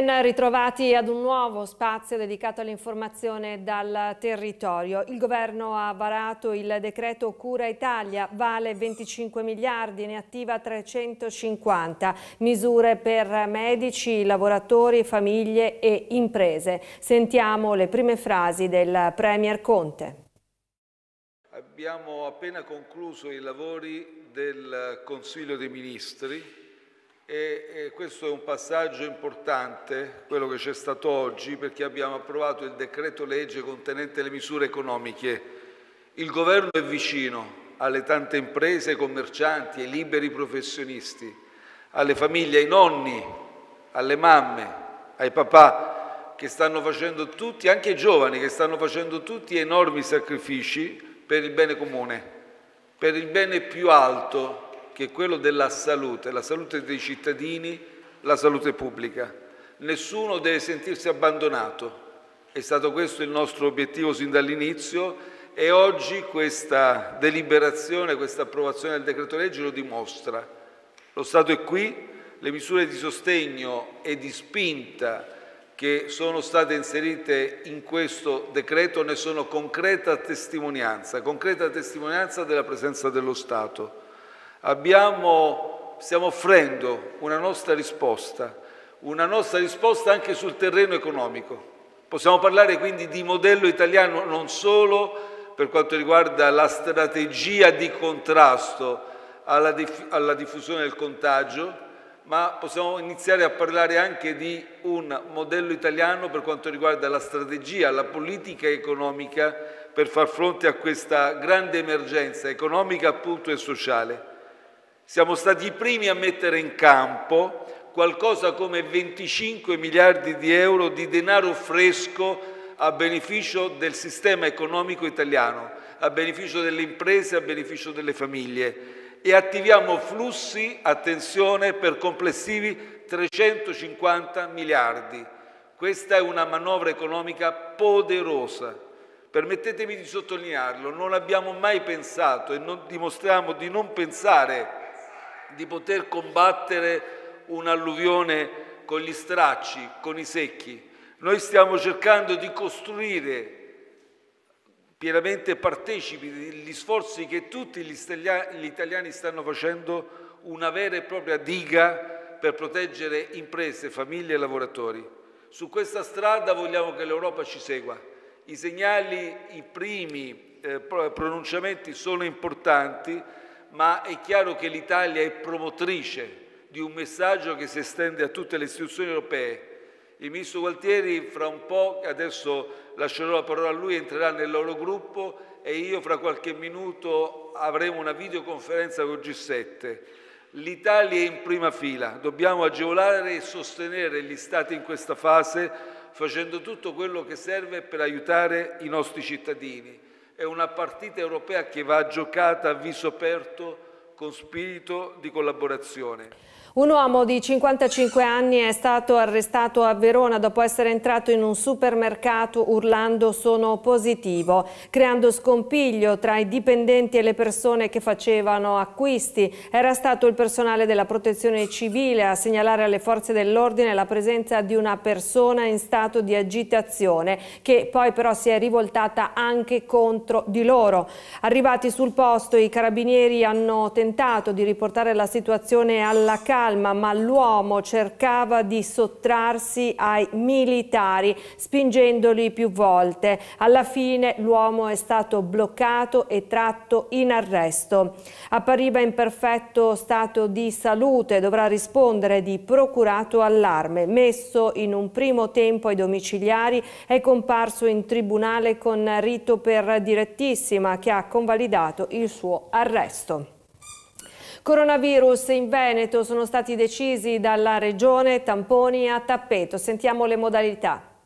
Ben ritrovati ad un nuovo spazio dedicato all'informazione dal territorio. Il governo ha varato il decreto Cura Italia, vale 25 miliardi, ne attiva 350, misure per medici, lavoratori, famiglie e imprese. Sentiamo le prime frasi del Premier Conte. Abbiamo appena concluso i lavori del Consiglio dei Ministri e, e questo è un passaggio importante, quello che c'è stato oggi, perché abbiamo approvato il decreto legge contenente le misure economiche. Il governo è vicino alle tante imprese, ai commercianti, ai liberi professionisti, alle famiglie, ai nonni, alle mamme, ai papà che stanno facendo tutti, anche ai giovani che stanno facendo tutti enormi sacrifici per il bene comune, per il bene più alto che è quello della salute, la salute dei cittadini, la salute pubblica. Nessuno deve sentirsi abbandonato, è stato questo il nostro obiettivo sin dall'inizio e oggi questa deliberazione, questa approvazione del decreto legge lo dimostra. Lo Stato è qui, le misure di sostegno e di spinta che sono state inserite in questo decreto ne sono concreta testimonianza, concreta testimonianza della presenza dello Stato. Abbiamo, stiamo offrendo una nostra risposta, una nostra risposta anche sul terreno economico. Possiamo parlare quindi di modello italiano non solo per quanto riguarda la strategia di contrasto alla, diff alla diffusione del contagio, ma possiamo iniziare a parlare anche di un modello italiano per quanto riguarda la strategia, la politica economica per far fronte a questa grande emergenza economica appunto e sociale. Siamo stati i primi a mettere in campo qualcosa come 25 miliardi di euro di denaro fresco a beneficio del sistema economico italiano, a beneficio delle imprese, a beneficio delle famiglie e attiviamo flussi, attenzione, per complessivi 350 miliardi. Questa è una manovra economica poderosa. Permettetemi di sottolinearlo, non abbiamo mai pensato e non dimostriamo di non pensare di poter combattere un'alluvione con gli stracci, con i secchi. Noi stiamo cercando di costruire pienamente partecipi degli sforzi che tutti gli italiani stanno facendo, una vera e propria diga per proteggere imprese, famiglie e lavoratori. Su questa strada vogliamo che l'Europa ci segua. I segnali, i primi eh, pronunciamenti sono importanti ma è chiaro che l'Italia è promotrice di un messaggio che si estende a tutte le istituzioni europee. Il ministro Gualtieri fra un po', adesso lascerò la parola a lui, entrerà nel loro gruppo e io fra qualche minuto avremo una videoconferenza con il G7. L'Italia è in prima fila, dobbiamo agevolare e sostenere gli Stati in questa fase facendo tutto quello che serve per aiutare i nostri cittadini. È una partita europea che va giocata a viso aperto con spirito di collaborazione. Un uomo di 55 anni è stato arrestato a Verona dopo essere entrato in un supermercato urlando sono positivo, creando scompiglio tra i dipendenti e le persone che facevano acquisti. Era stato il personale della protezione civile a segnalare alle forze dell'ordine la presenza di una persona in stato di agitazione che poi però si è rivoltata anche contro di loro. Arrivati sul posto i carabinieri hanno tentato di riportare la situazione alla casa calma, ma l'uomo cercava di sottrarsi ai militari, spingendoli più volte. Alla fine l'uomo è stato bloccato e tratto in arresto. Appariva in perfetto stato di salute, dovrà rispondere di procurato allarme. Messo in un primo tempo ai domiciliari, è comparso in tribunale con rito per direttissima che ha convalidato il suo arresto. Coronavirus in Veneto sono stati decisi dalla Regione tamponi a tappeto. Sentiamo le modalità.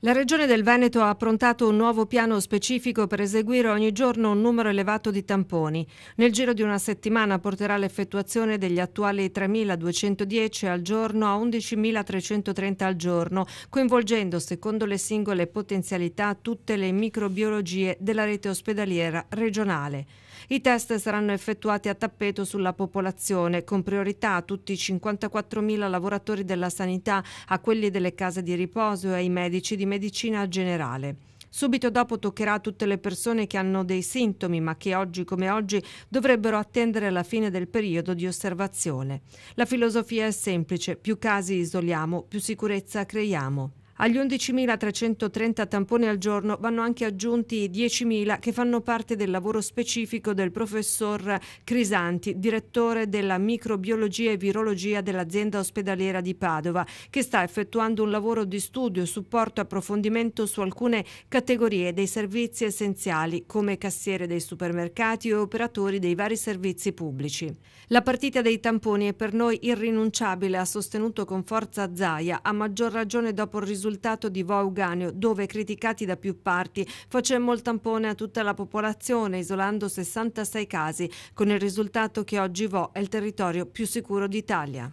La Regione del Veneto ha approntato un nuovo piano specifico per eseguire ogni giorno un numero elevato di tamponi. Nel giro di una settimana porterà l'effettuazione degli attuali 3.210 al giorno a 11.330 al giorno, coinvolgendo, secondo le singole potenzialità, tutte le microbiologie della rete ospedaliera regionale. I test saranno effettuati a tappeto sulla popolazione, con priorità a tutti i 54.000 lavoratori della sanità, a quelli delle case di riposo e ai medici di medicina generale. Subito dopo toccherà a tutte le persone che hanno dei sintomi ma che oggi come oggi dovrebbero attendere la fine del periodo di osservazione. La filosofia è semplice, più casi isoliamo, più sicurezza creiamo. Agli 11.330 tamponi al giorno vanno anche aggiunti 10.000 che fanno parte del lavoro specifico del professor Crisanti, direttore della microbiologia e virologia dell'azienda ospedaliera di Padova, che sta effettuando un lavoro di studio, supporto e approfondimento su alcune categorie dei servizi essenziali, come cassiere dei supermercati e operatori dei vari servizi pubblici. La partita dei tamponi è per noi irrinunciabile, ha sostenuto con forza Zaia, a maggior ragione dopo il risultato risultato di Vauganio, dove, criticati da più parti, facemmo il tampone a tutta la popolazione, isolando 66 casi, con il risultato che oggi Vo è il territorio più sicuro d'Italia.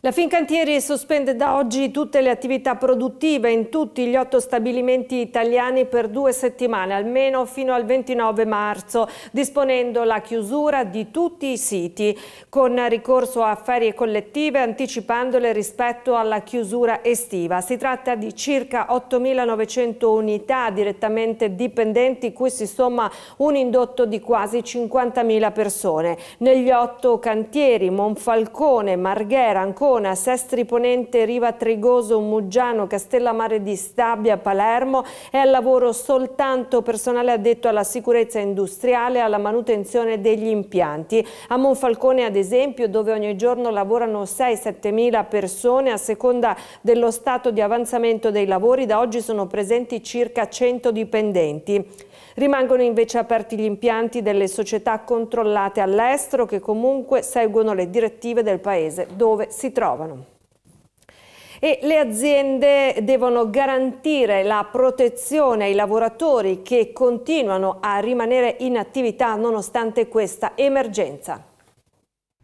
La Fincantieri sospende da oggi tutte le attività produttive in tutti gli otto stabilimenti italiani per due settimane, almeno fino al 29 marzo, disponendo la chiusura di tutti i siti, con ricorso a ferie collettive anticipandole rispetto alla chiusura estiva. Si tratta di circa 8.900 unità direttamente dipendenti, cui si somma un indotto di quasi 50.000 persone. Negli otto cantieri, Monfalcone, Marghera, Ancona, Sestri Ponente, Riva Trigoso, Muggiano, Castellammare di Stabia, Palermo. È al lavoro soltanto personale addetto alla sicurezza industriale e alla manutenzione degli impianti. A Monfalcone, ad esempio, dove ogni giorno lavorano 6-7 mila persone, a seconda dello stato di avanzamento dei lavori, da oggi sono presenti circa 100 dipendenti. Rimangono invece aperti gli impianti delle società controllate all'estero che comunque seguono le direttive del paese dove si si trovano. E le aziende devono garantire la protezione ai lavoratori che continuano a rimanere in attività nonostante questa emergenza.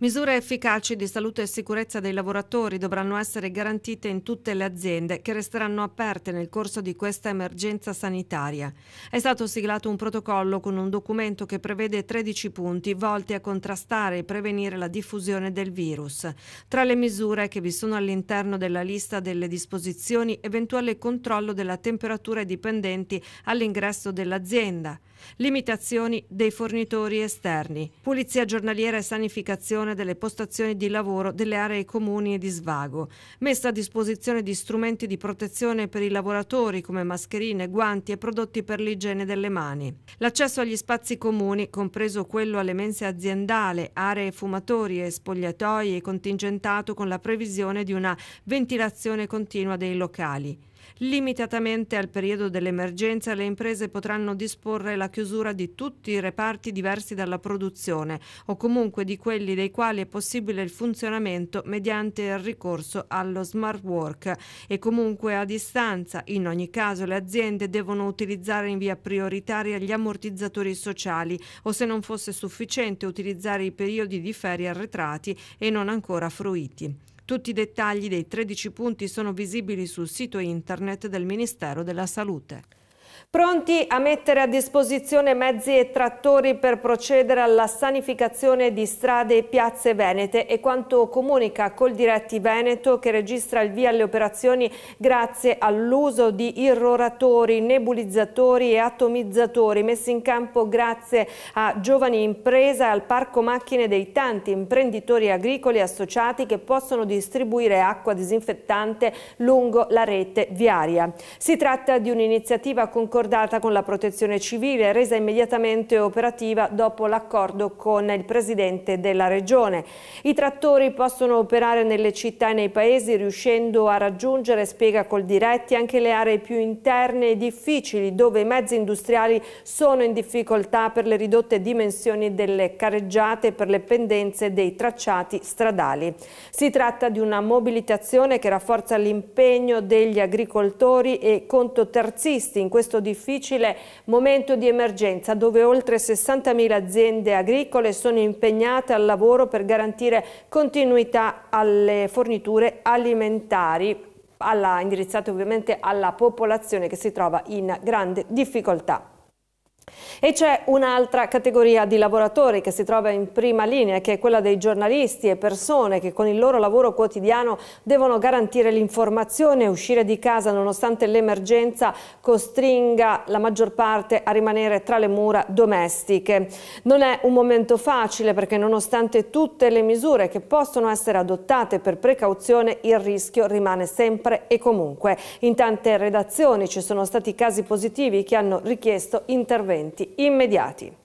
Misure efficaci di salute e sicurezza dei lavoratori dovranno essere garantite in tutte le aziende che resteranno aperte nel corso di questa emergenza sanitaria. È stato siglato un protocollo con un documento che prevede 13 punti volti a contrastare e prevenire la diffusione del virus. Tra le misure che vi sono all'interno della lista delle disposizioni, eventuale controllo della temperatura ai dipendenti all'ingresso dell'azienda, limitazioni dei fornitori esterni, pulizia giornaliera e sanificazione gestione delle postazioni di lavoro delle aree comuni e di svago, messa a disposizione di strumenti di protezione per i lavoratori come mascherine, guanti e prodotti per l'igiene delle mani. L'accesso agli spazi comuni, compreso quello alle mense aziendale, aree fumatori e spogliatoi, è contingentato con la previsione di una ventilazione continua dei locali. Limitatamente al periodo dell'emergenza le imprese potranno disporre la chiusura di tutti i reparti diversi dalla produzione o comunque di quelli dei quali è possibile il funzionamento mediante il ricorso allo smart work e comunque a distanza. In ogni caso le aziende devono utilizzare in via prioritaria gli ammortizzatori sociali o se non fosse sufficiente utilizzare i periodi di ferie arretrati e non ancora fruiti. Tutti i dettagli dei 13 punti sono visibili sul sito internet del Ministero della Salute. Pronti a mettere a disposizione mezzi e trattori per procedere alla sanificazione di strade e piazze venete e quanto comunica col Diretti Veneto che registra il via alle operazioni grazie all'uso di irroratori, nebulizzatori e atomizzatori messi in campo grazie a giovani imprese e al parco macchine dei tanti imprenditori agricoli associati che possono distribuire acqua disinfettante lungo la rete viaria. Si tratta di un'iniziativa con concordata con la protezione civile, resa immediatamente operativa dopo l'accordo con il presidente della regione. I trattori possono operare nelle città e nei paesi riuscendo a raggiungere, spiega col diretti, anche le aree più interne e difficili dove i mezzi industriali sono in difficoltà per le ridotte dimensioni delle careggiate e per le pendenze dei tracciati stradali. Si tratta di una mobilitazione che rafforza l'impegno degli agricoltori e contoterzisti in questo questo difficile momento di emergenza dove oltre 60.000 aziende agricole sono impegnate al lavoro per garantire continuità alle forniture alimentari alla, indirizzate ovviamente alla popolazione che si trova in grande difficoltà. E c'è un'altra categoria di lavoratori che si trova in prima linea, che è quella dei giornalisti e persone che con il loro lavoro quotidiano devono garantire l'informazione e uscire di casa nonostante l'emergenza costringa la maggior parte a rimanere tra le mura domestiche. Non è un momento facile perché nonostante tutte le misure che possono essere adottate per precauzione, il rischio rimane sempre e comunque. In tante redazioni ci sono stati casi positivi che hanno richiesto interventi interventi immediati.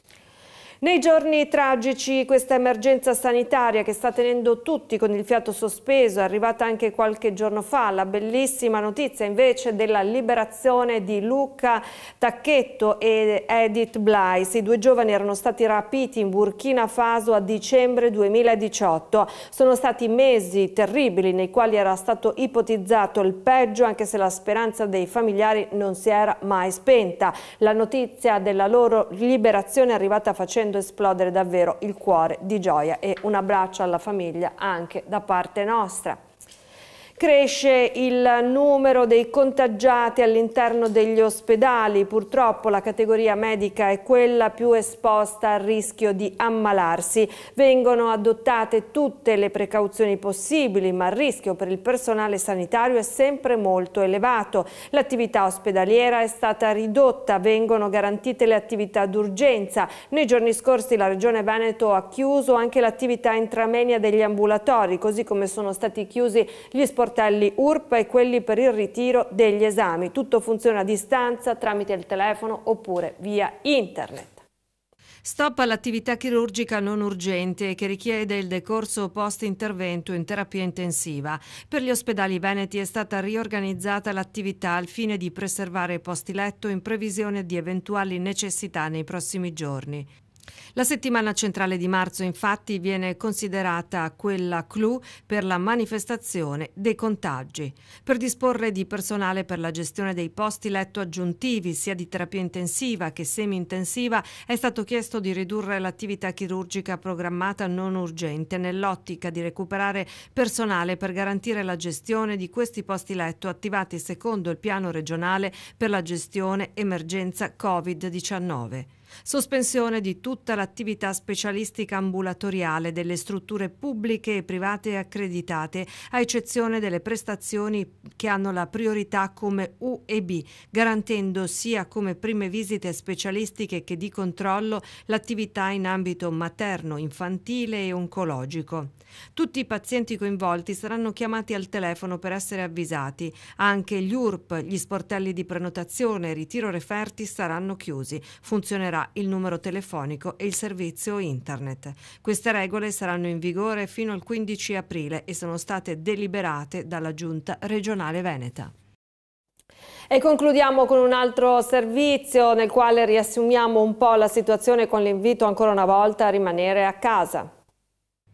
Nei giorni tragici questa emergenza sanitaria che sta tenendo tutti con il fiato sospeso è arrivata anche qualche giorno fa. La bellissima notizia invece della liberazione di Luca Tacchetto e Edith Blais. I due giovani erano stati rapiti in Burkina Faso a dicembre 2018. Sono stati mesi terribili nei quali era stato ipotizzato il peggio anche se la speranza dei familiari non si era mai spenta. La notizia della loro liberazione è arrivata facendo facendo esplodere davvero il cuore di gioia e un abbraccio alla famiglia anche da parte nostra. Cresce il numero dei contagiati all'interno degli ospedali, purtroppo la categoria medica è quella più esposta al rischio di ammalarsi. Vengono adottate tutte le precauzioni possibili, ma il rischio per il personale sanitario è sempre molto elevato. L'attività ospedaliera è stata ridotta, vengono garantite le attività d'urgenza. Nei giorni scorsi la Regione Veneto ha chiuso anche l'attività intramenia degli ambulatori, così come sono stati chiusi gli sportivi sportelli URP e quelli per il ritiro degli esami. Tutto funziona a distanza tramite il telefono oppure via internet. Stop all'attività chirurgica non urgente che richiede il decorso post-intervento in terapia intensiva. Per gli ospedali veneti è stata riorganizzata l'attività al fine di preservare i posti letto in previsione di eventuali necessità nei prossimi giorni. La settimana centrale di marzo infatti viene considerata quella clou per la manifestazione dei contagi. Per disporre di personale per la gestione dei posti letto aggiuntivi, sia di terapia intensiva che semi-intensiva, è stato chiesto di ridurre l'attività chirurgica programmata non urgente nell'ottica di recuperare personale per garantire la gestione di questi posti letto attivati secondo il piano regionale per la gestione emergenza Covid-19. Sospensione di tutta l'attività specialistica ambulatoriale delle strutture pubbliche e private accreditate, a eccezione delle prestazioni che hanno la priorità come U e B, garantendo sia come prime visite specialistiche che di controllo l'attività in ambito materno, infantile e oncologico. Tutti i pazienti coinvolti saranno chiamati al telefono per essere avvisati. Anche gli URP, gli sportelli di prenotazione e ritiro referti saranno chiusi. Funzionerà regolerà il numero telefonico e il servizio internet. Queste regole saranno in vigore fino al 15 aprile e sono state deliberate dalla Giunta regionale veneta. E concludiamo con un altro servizio nel quale riassumiamo un po' la situazione con l'invito ancora una volta a rimanere a casa.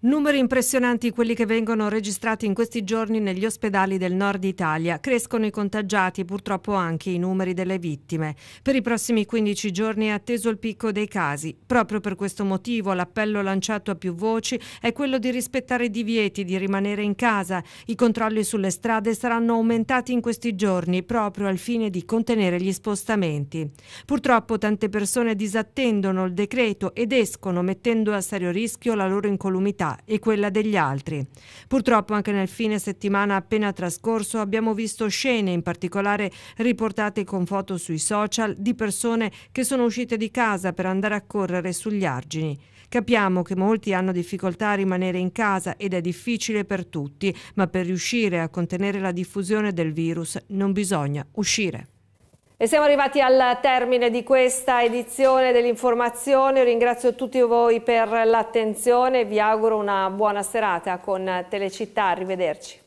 Numeri impressionanti quelli che vengono registrati in questi giorni negli ospedali del nord Italia. Crescono i contagiati e purtroppo anche i numeri delle vittime. Per i prossimi 15 giorni è atteso il picco dei casi. Proprio per questo motivo l'appello lanciato a più voci è quello di rispettare i divieti, di rimanere in casa. I controlli sulle strade saranno aumentati in questi giorni proprio al fine di contenere gli spostamenti. Purtroppo tante persone disattendono il decreto ed escono mettendo a serio rischio la loro incolumità e quella degli altri. Purtroppo anche nel fine settimana appena trascorso abbiamo visto scene, in particolare riportate con foto sui social, di persone che sono uscite di casa per andare a correre sugli argini. Capiamo che molti hanno difficoltà a rimanere in casa ed è difficile per tutti, ma per riuscire a contenere la diffusione del virus non bisogna uscire. E siamo arrivati al termine di questa edizione dell'informazione. ringrazio tutti voi per l'attenzione. Vi auguro una buona serata con Telecittà. Arrivederci.